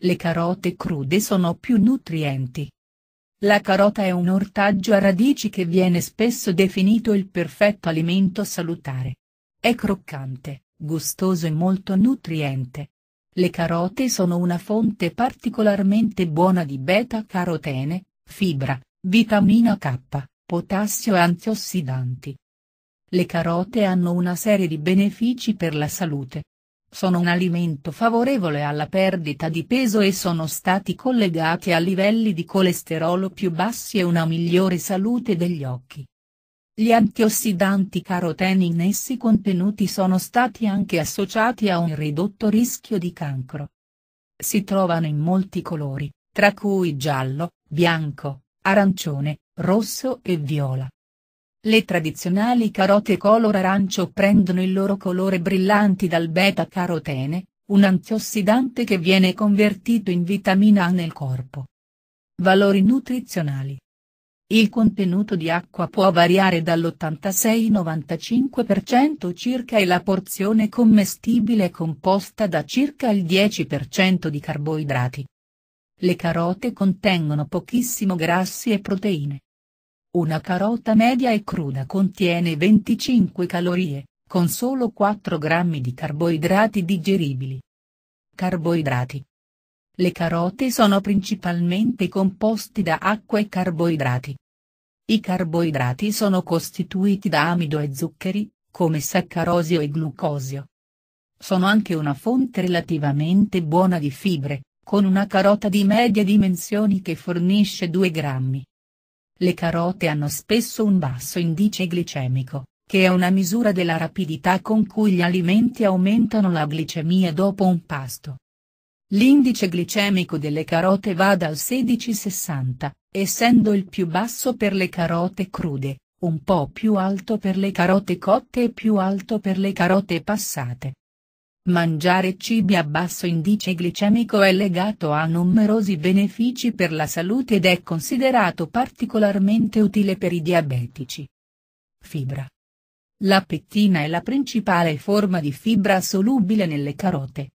Le carote crude sono più nutrienti. La carota è un ortaggio a radici che viene spesso definito il perfetto alimento salutare. È croccante, gustoso e molto nutriente. Le carote sono una fonte particolarmente buona di beta-carotene, fibra, vitamina K, potassio e antiossidanti. Le carote hanno una serie di benefici per la salute, sono un alimento favorevole alla perdita di peso e sono stati collegati a livelli di colesterolo più bassi e una migliore salute degli occhi. Gli antiossidanti caroteni in essi contenuti sono stati anche associati a un ridotto rischio di cancro. Si trovano in molti colori, tra cui giallo, bianco, arancione, rosso e viola. Le tradizionali carote color arancio prendono il loro colore brillanti dal beta-carotene, un antiossidante che viene convertito in vitamina A nel corpo. Valori nutrizionali. Il contenuto di acqua può variare dall'86-95% circa e la porzione commestibile è composta da circa il 10% di carboidrati. Le carote contengono pochissimo grassi e proteine. Una carota media e cruda contiene 25 calorie, con solo 4 grammi di carboidrati digeribili. Carboidrati. Le carote sono principalmente composte da acqua e carboidrati. I carboidrati sono costituiti da amido e zuccheri, come saccarosio e glucosio. Sono anche una fonte relativamente buona di fibre, con una carota di medie dimensioni che fornisce 2 grammi le carote hanno spesso un basso indice glicemico, che è una misura della rapidità con cui gli alimenti aumentano la glicemia dopo un pasto. L'indice glicemico delle carote va dal 16-60, essendo il più basso per le carote crude, un po' più alto per le carote cotte e più alto per le carote passate. Mangiare cibi a basso indice glicemico è legato a numerosi benefici per la salute ed è considerato particolarmente utile per i diabetici. Fibra. La pettina è la principale forma di fibra solubile nelle carote.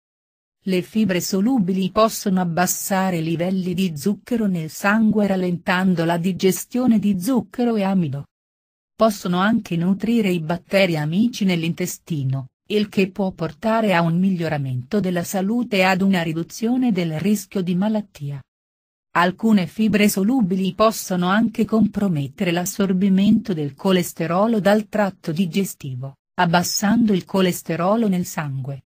Le fibre solubili possono abbassare i livelli di zucchero nel sangue rallentando la digestione di zucchero e amido. Possono anche nutrire i batteri amici nell'intestino, il che può portare a un miglioramento della salute e ad una riduzione del rischio di malattia. Alcune fibre solubili possono anche compromettere l'assorbimento del colesterolo dal tratto digestivo, abbassando il colesterolo nel sangue.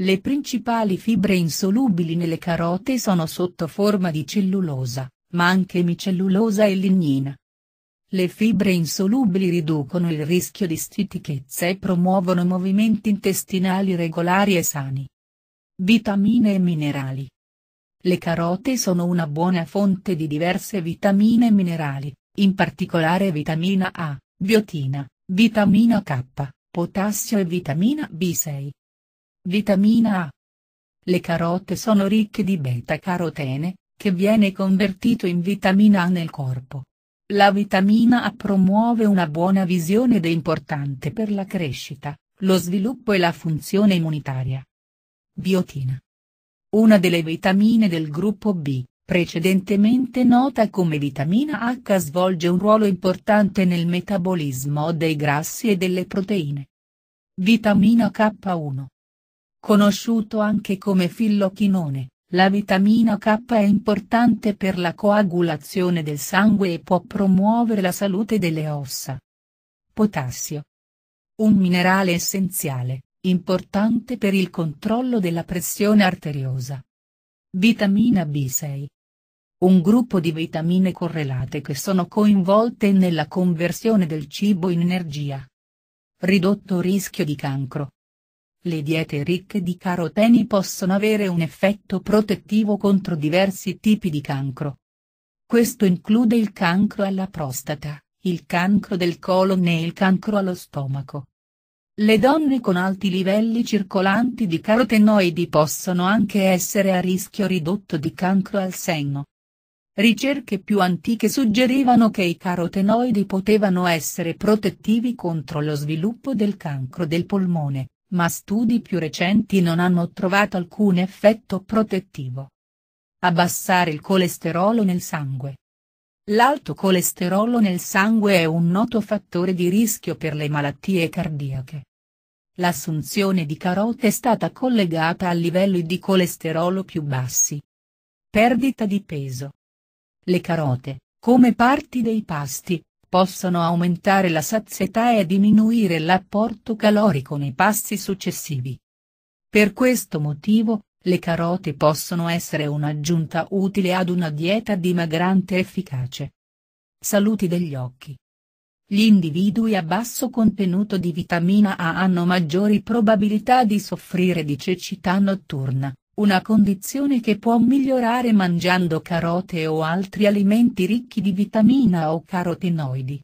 Le principali fibre insolubili nelle carote sono sotto forma di cellulosa, ma anche micellulosa e lignina. Le fibre insolubili riducono il rischio di stitichezza e promuovono movimenti intestinali regolari e sani. Vitamine e minerali. Le carote sono una buona fonte di diverse vitamine e minerali, in particolare vitamina A, biotina, vitamina K, potassio e vitamina B6. Vitamina A. Le carote sono ricche di beta-carotene, che viene convertito in vitamina A nel corpo. La vitamina A promuove una buona visione ed è importante per la crescita, lo sviluppo e la funzione immunitaria. Biotina. Una delle vitamine del gruppo B, precedentemente nota come vitamina H svolge un ruolo importante nel metabolismo dei grassi e delle proteine. Vitamina K1. Conosciuto anche come fillochinone, la vitamina K è importante per la coagulazione del sangue e può promuovere la salute delle ossa. Potassio. Un minerale essenziale, importante per il controllo della pressione arteriosa. Vitamina B6. Un gruppo di vitamine correlate che sono coinvolte nella conversione del cibo in energia. Ridotto rischio di cancro. Le diete ricche di caroteni possono avere un effetto protettivo contro diversi tipi di cancro. Questo include il cancro alla prostata, il cancro del colon e il cancro allo stomaco. Le donne con alti livelli circolanti di carotenoidi possono anche essere a rischio ridotto di cancro al senno. Ricerche più antiche suggerivano che i carotenoidi potevano essere protettivi contro lo sviluppo del cancro del polmone, ma studi più recenti non hanno trovato alcun effetto protettivo. Abbassare il colesterolo nel sangue. L'alto colesterolo nel sangue è un noto fattore di rischio per le malattie cardiache. L'assunzione di carote è stata collegata a livelli di colesterolo più bassi. Perdita di peso. Le carote, come parti dei pasti, possono aumentare la sazietà e diminuire l'apporto calorico nei passi successivi. Per questo motivo, le carote possono essere un'aggiunta utile ad una dieta dimagrante efficace. Saluti degli occhi. Gli individui a basso contenuto di vitamina A hanno maggiori probabilità di soffrire di cecità notturna, una condizione che può migliorare mangiando carote o altri alimenti ricchi di vitamina o carotenoidi.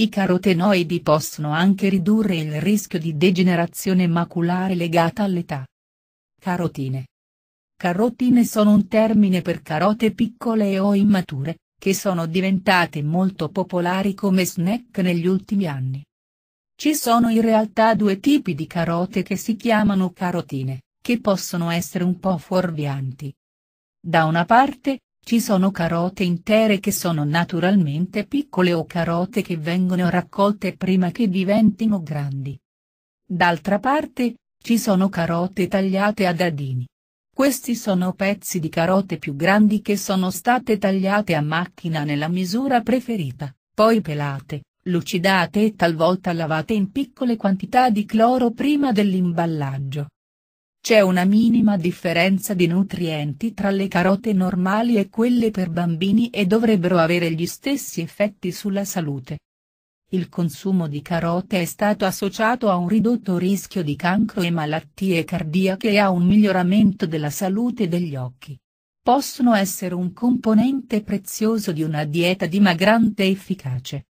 I carotenoidi possono anche ridurre il rischio di degenerazione maculare legata all'età. Carotine. Carotine sono un termine per carote piccole o immature, che sono diventate molto popolari come snack negli ultimi anni. Ci sono in realtà due tipi di carote che si chiamano carotine che possono essere un po' fuorvianti. Da una parte, ci sono carote intere che sono naturalmente piccole o carote che vengono raccolte prima che diventino grandi. D'altra parte, ci sono carote tagliate a dadini. Questi sono pezzi di carote più grandi che sono state tagliate a macchina nella misura preferita, poi pelate, lucidate e talvolta lavate in piccole quantità di cloro prima dell'imballaggio. C'è una minima differenza di nutrienti tra le carote normali e quelle per bambini e dovrebbero avere gli stessi effetti sulla salute. Il consumo di carote è stato associato a un ridotto rischio di cancro e malattie cardiache e a un miglioramento della salute degli occhi. Possono essere un componente prezioso di una dieta dimagrante efficace.